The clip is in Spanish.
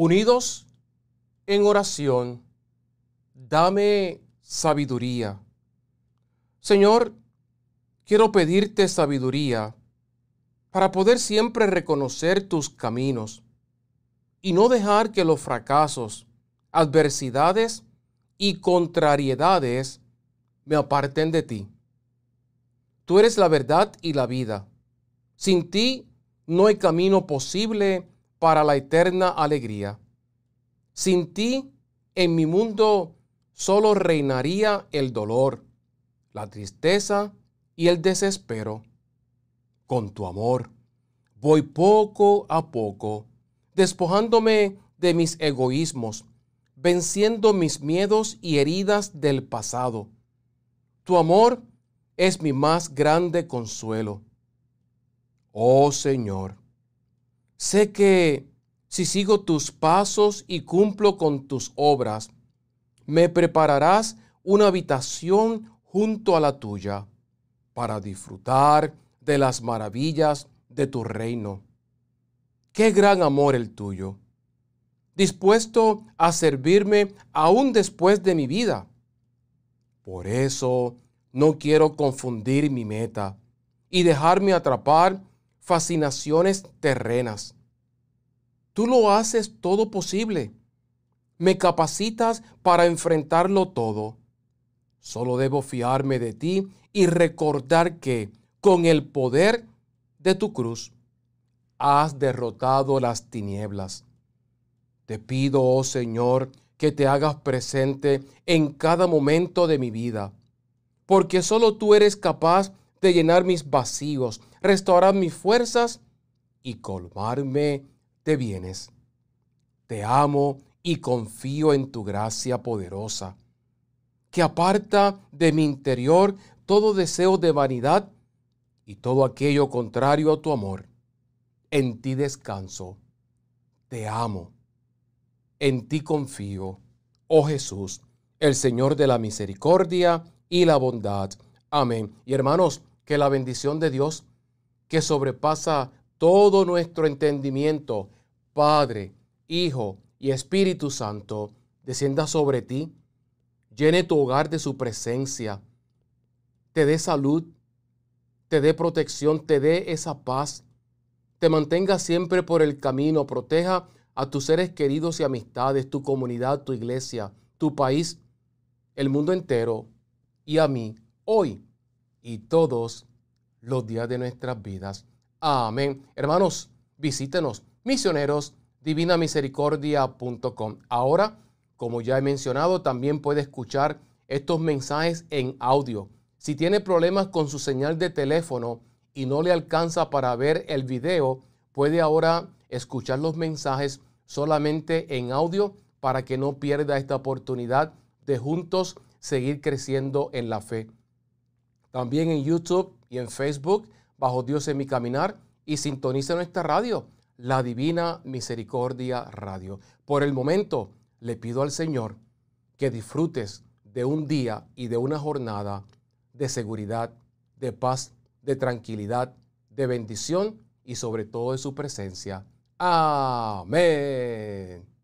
unidos en oración, dame sabiduría. Señor, quiero pedirte sabiduría para poder siempre reconocer tus caminos y no dejar que los fracasos, adversidades y contrariedades me aparten de ti. Tú eres la verdad y la vida. Sin ti no hay camino posible para la eterna alegría. Sin ti, en mi mundo solo reinaría el dolor, la tristeza y el desespero. Con tu amor, voy poco a poco, despojándome de mis egoísmos, venciendo mis miedos y heridas del pasado. Tu amor es mi más grande consuelo. Oh Señor, Sé que si sigo tus pasos y cumplo con tus obras, me prepararás una habitación junto a la tuya para disfrutar de las maravillas de tu reino. Qué gran amor el tuyo, dispuesto a servirme aún después de mi vida. Por eso no quiero confundir mi meta y dejarme atrapar fascinaciones terrenas. Tú lo haces todo posible. Me capacitas para enfrentarlo todo. Solo debo fiarme de ti y recordar que, con el poder de tu cruz, has derrotado las tinieblas. Te pido, oh Señor, que te hagas presente en cada momento de mi vida, porque solo tú eres capaz de llenar mis vacíos, restaurar mis fuerzas y colmarme vienes. Te amo y confío en tu gracia poderosa, que aparta de mi interior todo deseo de vanidad y todo aquello contrario a tu amor. En ti descanso, te amo, en ti confío, oh Jesús, el Señor de la misericordia y la bondad. Amén. Y hermanos, que la bendición de Dios, que sobrepasa todo nuestro entendimiento, Padre, Hijo y Espíritu Santo, descienda sobre ti, llene tu hogar de su presencia, te dé salud, te dé protección, te dé esa paz, te mantenga siempre por el camino, proteja a tus seres queridos y amistades, tu comunidad, tu iglesia, tu país, el mundo entero y a mí, hoy y todos los días de nuestras vidas. Amén. Hermanos, visítenos misionerosdivinamisericordia.com. Ahora, como ya he mencionado, también puede escuchar estos mensajes en audio. Si tiene problemas con su señal de teléfono y no le alcanza para ver el video, puede ahora escuchar los mensajes solamente en audio para que no pierda esta oportunidad de juntos seguir creciendo en la fe. También en YouTube y en Facebook, bajo Dios en mi caminar, y sintoniza nuestra radio la Divina Misericordia Radio. Por el momento, le pido al Señor que disfrutes de un día y de una jornada de seguridad, de paz, de tranquilidad, de bendición y sobre todo de su presencia. Amén.